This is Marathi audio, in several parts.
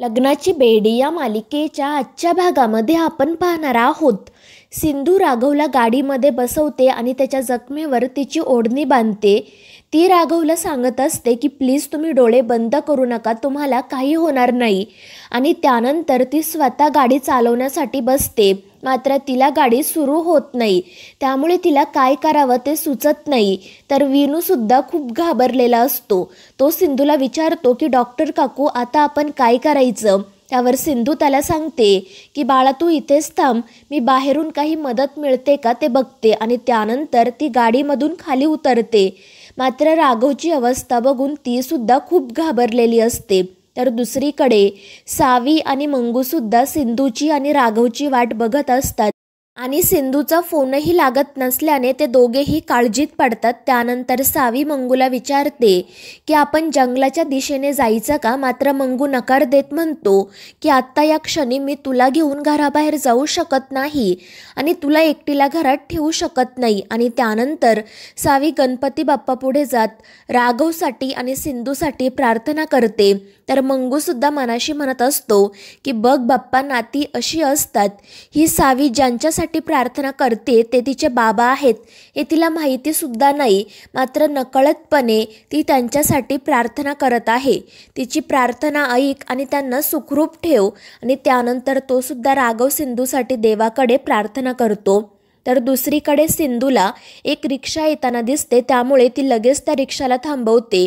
लग्नाची बेडी या मालिकेच्या आजच्या भागामध्ये आपण पाहणार आहोत सिंधू राघवला गाडीमध्ये बसवते आणि त्याच्या जखमेवर तिची ओढणी बांधते ती राघवला सांगत असते की प्लीज तुम्ही डोळे बंद करू नका तुम्हाला काही होणार नाही आणि त्यानंतर ती स्वतः गाडी चालवण्यासाठी बसते मात्र तिला गाडी सुरू होत नाही त्यामुळे तिला काय करावं ते सुचत नाही तर विनूसुद्धा खूप घाबरलेला असतो तो सिंधूला विचारतो की डॉक्टर काकू आता आपण काय करायचं त्यावर सिंधू त्याला सांगते की बाळा तू इथेच थांब मी बाहेरून काही मदत मिळते का ते बघते आणि त्यानंतर ती गाडीमधून खाली उतरते मात्र राघवची अवस्था बघून तीसुद्धा खूप घाबरलेली असते तर दुसरीकडे सावी आणि मंगूसुद्धा सिंधूची आणि राघवची वाट बघत असतात आणि सिंधूचा फोनही लागत नसल्याने ते दोघेही काळजीत पडतात त्यानंतर सावी मंगूला विचारते की आपण जंगलाच्या दिशेने जायचं का मात्र मंगू नकार देत म्हणतो की आत्ता या क्षणी मी तुला घेऊन घराबाहेर जाऊ शकत नाही आणि तुला एकटीला घरात ठेवू शकत नाही आणि त्यानंतर सावी गणपती बाप्पा पुढे जात राघवसाठी आणि सिंधूसाठी प्रार्थना करते तर मंगूसुद्धा मनाशी म्हणत असतो की बघ बाप्पा नाती अशी असतात ही सावी ज्यांच्यासाठी साठी प्रार्थना करते ते तिचे बाबा आहेत हे तिला माहितीसुद्धा नाही मात्र नकळतपणे ती त्यांच्यासाठी प्रार्थना करत आहे तिची प्रार्थना ऐक आणि त्यांना सुखरूप ठेव आणि त्यानंतर तो सुद्धा राघव सिंधूसाठी देवाकडे प्रार्थना करतो तर दुसरीकडे सिंधूला एक रिक्षा येताना दिसते त्यामुळे ती लगेच त्या रिक्षाला थांबवते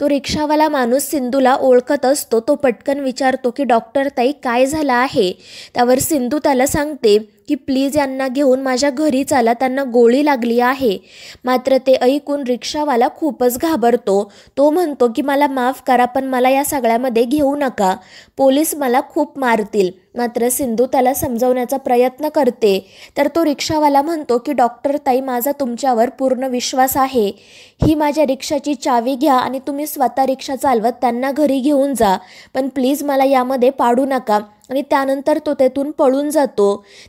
तो रिक्षावाला माणूस सिंधूला ओळखत असतो तो पटकन विचारतो की डॉक्टर ताई काय झाला आहे त्यावर सिंधू त्याला सांगते की प्लीज यांना घेऊन माझ्या घरी चाला त्यांना गोळी लागली आहे मात्र ते ऐकून रिक्षावाला खूपच घाबरतो तो म्हणतो की मला माफ करा पण मला या सगळ्यामध्ये घेऊ नका पोलीस मला खूप मारतील मात्र सिंधू त्याला समजवण्याचा प्रयत्न करते तर तो रिक्षावाला म्हणतो की डॉक्टर ताई माझा तुमच्यावर पूर्ण विश्वास आहे ही माझ्या रिक्षाची चावी घ्या आणि तुम्ही स्वतः रिक्षा चालवत त्यांना घरी घेऊन जा पण प्लीज मला यामध्ये पाडू नका आणि त्यानंतर तो तेथून पळून जातो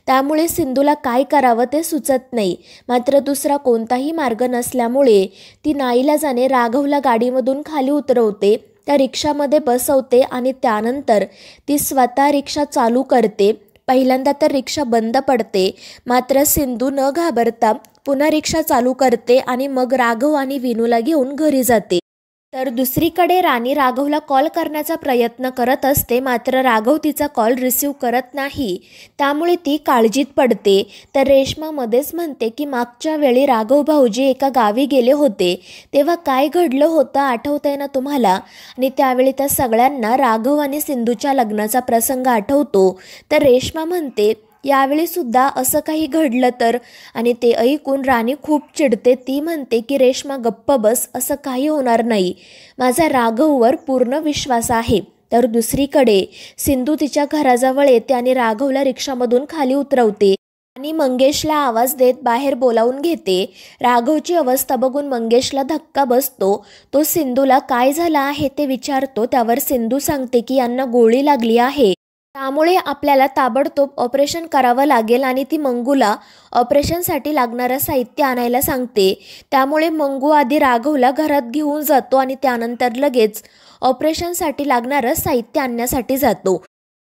त्यामुळे सिंधूला काय करावं ते सुचत नाही मात्र दुसरा कोणताही मार्ग नसल्यामुळे ती नाईला जाणे राघवला गाडीमधून खाली उतरवते त्या रिक्षामध्ये बसवते आणि त्यानंतर ती स्वतः रिक्षा चालू करते पहिल्यांदा तर रिक्षा बंद पडते मात्र सिंधू न घाबरता पुन्हा रिक्षा चालू करते आणि मग राघव आणि विनूला घेऊन घरी जाते तर दुसरीकडे राणी राघवला कॉल करण्याचा प्रयत्न करत असते मात्र राघव तिचा कॉल रिसीव करत नाही त्यामुळे ती काळजीत पडते तर रेश्मा मध्येच म्हणते की मागच्या वेळी राघव भाऊजी एका गावी गेले होते तेव्हा काय घडलं होतं आठवत आहे ना तुम्हाला आणि त्यावेळी त्या सगळ्यांना राघव आणि सिंधूच्या लग्नाचा प्रसंग आठवतो तर रेश्मा म्हणते यावेळी सुद्धा असं काही घडलं तर आणि ते ऐकून राणी खूप चिडते ती म्हणते की रेश्मा गप्प बस असं काही होणार नाही माझा राघववर पूर्ण विश्वास आहे तर दुसरीकडे सिंधू तिच्या घराजवळ येते आणि राघवला रिक्षामधून खाली उतरवते आणि मंगेशला आवाज देत बाहेर बोलावून घेते राघवची अवस्था बघून मंगेशला धक्का बसतो तो सिंधूला काय झालं आहे ते विचारतो त्यावर सिंधू सांगते की यांना गोळी लागली आहे त्यामुळे आपल्याला ताबडतोब ऑपरेशन करावं लागेल आणि ती मंगूला ऑपरेशनसाठी लागणारं साहित्य आणायला सांगते त्यामुळे मंगू आधी राघवला घरात घेऊन जातो आणि त्यानंतर लगेच ऑपरेशनसाठी लागणारं साहित्य आणण्यासाठी जातो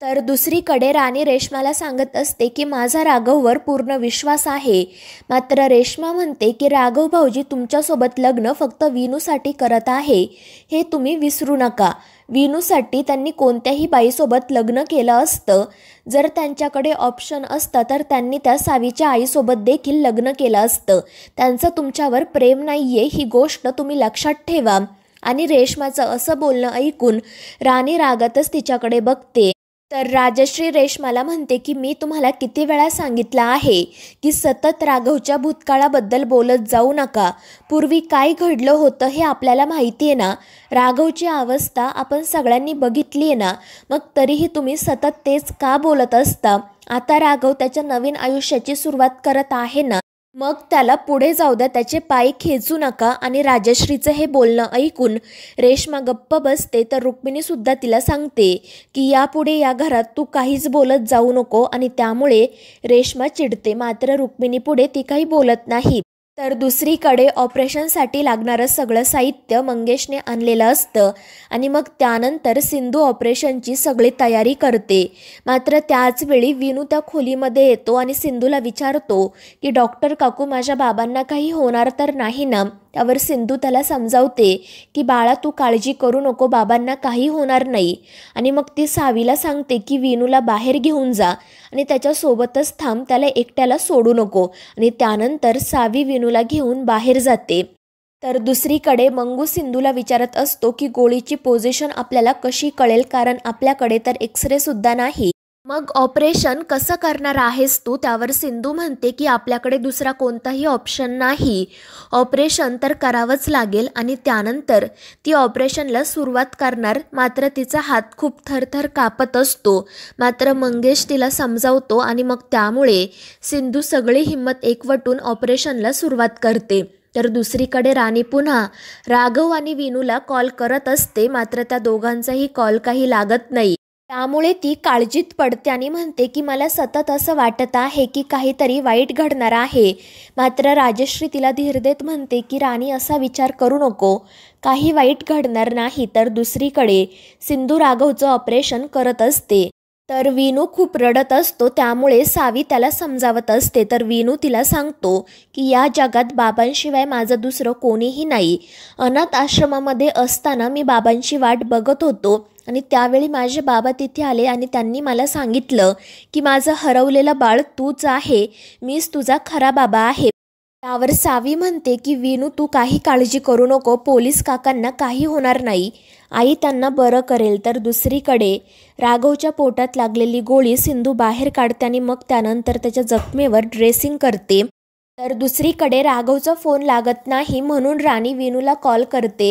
तर दुसरीकडे राणी रेश्माला सांगत असते की माझा राघववर पूर्ण विश्वास आहे मात्र रेश्मा म्हणते की राघव भाऊजी तुमच्यासोबत लग्न फक्त विनूसाठी करत आहे हे तुम्ही विसरू नका विनूसाठी त्यांनी कोणत्याही बाईसोबत लग्न केलं असतं जर त्यांच्याकडे ऑप्शन असतं तर त्यांनी त्या सावीच्या आईसोबत देखील लग्न केलं असतं त्यांचं तुमच्यावर प्रेम नाही आहे ही गोष्ट तुम्ही लक्षात ठेवा आणि रेश्माचं असं बोलणं ऐकून राणी रागातच तिच्याकडे बघते तर राजश्री रेशमाला म्हणते की मी तुम्हाला किती वेळा सांगितलं आहे की सतत राघवच्या भूतकाळाबद्दल बोलत जाऊ नका पूर्वी काय घडलं होतं हे आपल्याला माहिती आहे ना राघवची अवस्था आपण सगळ्यांनी बघितली आहे ना मग तरीही तुम्ही सतत तेच का बोलत असता आता राघव त्याच्या नवीन आयुष्याची सुरुवात करत आहे ना मग त्याला पुढे जाऊ द्या त्याचे पाय खेचू नका आणि राजश्रीचं हे बोलणं ऐकून रेश्मा गप्प बसते तर रुक्मिणीसुद्धा तिला सांगते की यापुढे या घरात तू काहीच बोलत जाऊ नको आणि त्यामुळे रेश्मा चिडते मात्र रुक्मिणीपुढे ती काही बोलत नाही तर दुसरीकडे ऑपरेशनसाठी लागणारं सगळं साहित्य मंगेशने आणलेलं असतं आणि मग त्यानंतर सिंधू ऑपरेशनची सगळी तयारी करते मात्र त्याचवेळी विनू त्या खोलीमध्ये येतो आणि सिंधूला विचारतो की डॉक्टर काकू माझ्या बाबांना काही होणार तर नाही ना त्यावर सिंधू त्याला समजावते की बाळा तू काळजी करू नको बाबांना काही होणार नाही आणि मग ती सावीला सांगते की विनूला बाहेर घेऊन जा आणि त्याच्यासोबतच थांब त्याला एकट्याला सोडू नको आणि त्यानंतर सावी विनूला घेऊन बाहेर जाते तर दुसरीकडे मंगू सिंधूला विचारत असतो की गोळीची पोझिशन आपल्याला कशी कळेल कारण आपल्याकडे तर एक्सरेसुद्धा नाही मग ऑपरेशन कसं करणार आहेस तू त्यावर सिंधू म्हणते की आपल्याकडे दुसरा कोणताही ऑप्शन नाही ऑपरेशन तर करावंच लागेल आणि त्यानंतर ती ऑपरेशनला सुरुवात करणार मात्र तिचा हात खूप थरथर कापत असतो मात्र मंगेश तिला समजावतो आणि मग त्यामुळे सिंधू सगळी हिंमत एकवटून ऑपरेशनला सुरुवात करते तर दुसरीकडे राणी पुन्हा राघव आणि विनूला कॉल करत असते मात्र त्या दोघांचाही कॉल काही लागत नाही त्यामुळे ती काळजीत पडते आणि म्हणते की मला सतत असं वाटत आहे की काहीतरी वाईट घडणार आहे मात्र राजश्री तिला धीर देत म्हणते की राणी असा विचार करू नको काही वाईट घडणार नाही तर दुसरीकडे सिंधू राघवचं ऑपरेशन करत असते तर विनू खूप रडत असतो त्यामुळे सावी त्याला समजावत असते तर विनू तिला सांगतो की या जगात बाबांशिवाय माझं दुसरं कोणीही नाही अनाथ आश्रमामध्ये असताना मी बाबांची वाट बघत होतो आणि त्यावेळी माझे बाबा तिथे आले आणि त्यांनी मला सांगितलं की माझं हरवलेलं बाळ तूच आहे मीच तुझा खरा बाबा आहे त्यावर सावी म्हणते की विनू तू काही काळजी करू नको पोलीस काकांना काही होणार नाही आई त्यांना बरं करेल तर दुसरीकडे राघवच्या पोटात लागलेली गोळी सिंधू बाहेर काढते आणि मग त्यानंतर त्याच्या जखमेवर ड्रेसिंग करते तर दुसरीकडे राघवचा फोन लागत नाही म्हणून राणी विनूला कॉल करते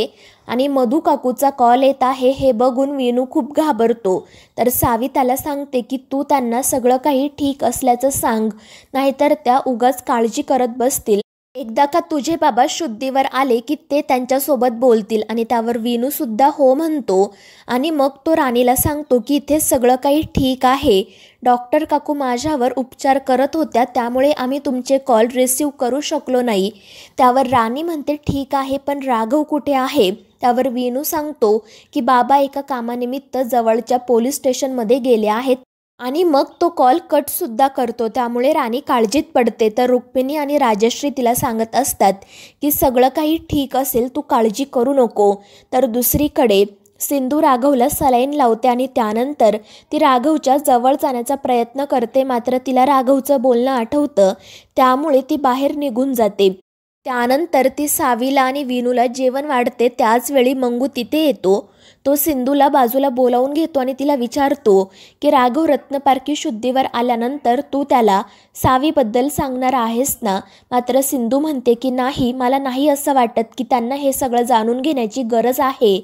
आणि मधू काकूचा कॉल येत आहे हे बघून विनू खूप घाबरतो तर सावी त्याला सांगते की तू त्यांना सगळं काही ठीक असल्याचं सांग नाहीतर त्या उगाच काळजी करत बसतील एकदा का तुझे बाबा शुद्धीवर आले की ते त्यांच्यासोबत बोलतील आणि त्यावर विनूसुद्धा हो म्हणतो आणि मग तो राणीला सांगतो की इथे सगळं काही ठीक आहे डॉक्टर काकू माझ्यावर उपचार करत होत्या त्यामुळे आम्ही तुमचे कॉल रिसीव करू शकलो नाही त्यावर राणी म्हणते ठीक आहे पण राघव कुठे आहे त्यावर विनू सांगतो की बाबा एका कामानिमित्त जवळच्या पोलीस स्टेशनमध्ये गेले आहेत आणि मग तो कॉल कटसुद्धा करतो त्यामुळे राणी काळजीत पडते तर रुक्मिणी आणि राजश्री तिला सांगत असतात की सगळं काही ठीक असेल तू काळजी करू नको तर दुसरीकडे सिंधू राघवला सलाईन लावते आणि त्यानंतर ती राघवच्या जवळ जाण्याचा प्रयत्न करते मात्र तिला राघवचं बोलणं आठवतं त्यामुळे ती बाहेर निघून जाते त्यानंतर ती सावीला आणि विनूला जेवण वाढते त्याचवेळी मंगू तिथे येतो तो सिंधूला बाजूला बोलावून घेतो आणि तिला विचारतो की राघव रत्नपारखी शुद्धीवर आल्यानंतर तू त्याला सावीबद्दल सांगणार आहेस ना मात्र सिंधू म्हणते की नाही मला नाही असं वाटत की त्यांना हे सगळं जाणून घेण्याची गरज आहे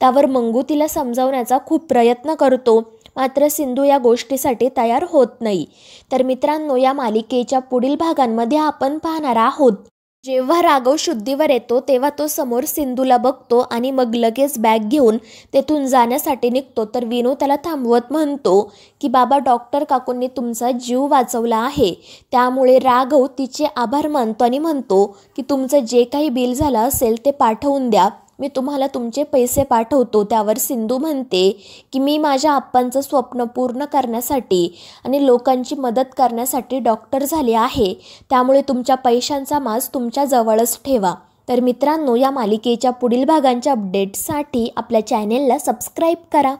त्यावर मंगू तिला समजावण्याचा खूप प्रयत्न करतो मात्र सिंधू या गोष्टीसाठी तयार होत नाही तर मित्रांनो या मालिकेच्या पुढील भागांमध्ये आपण पाहणार आहोत जेव्हा राघव शुद्धीवर येतो तेव्हा तो समोर सिंधूला बघतो आणि मग लगेच बॅग घेऊन तेथून जाण्यासाठी निघतो तर विनू त्याला थांबवत म्हणतो की बाबा डॉक्टर काकूंनी तुमचा जीव वाचवला आहे त्यामुळे राघव तिचे आभार मानतो आणि म्हणतो की तुमचं जे काही बिल झालं असेल ते पाठवून द्या मी तुम्हाला तुमचे पैसे पाठवतो त्यावर सिंधू म्हणते की मी माझ्या आप्पांचं स्वप्न पूर्ण करण्यासाठी आणि लोकांची मदत करण्यासाठी डॉक्टर झाले आहे त्यामुळे तुमच्या पैशांचा मास तुमच्या जवळच ठेवा तर मित्रांनो या मालिकेच्या पुढील भागांच्या अपडेट्ससाठी आपल्या चॅनेलला सबस्क्राईब करा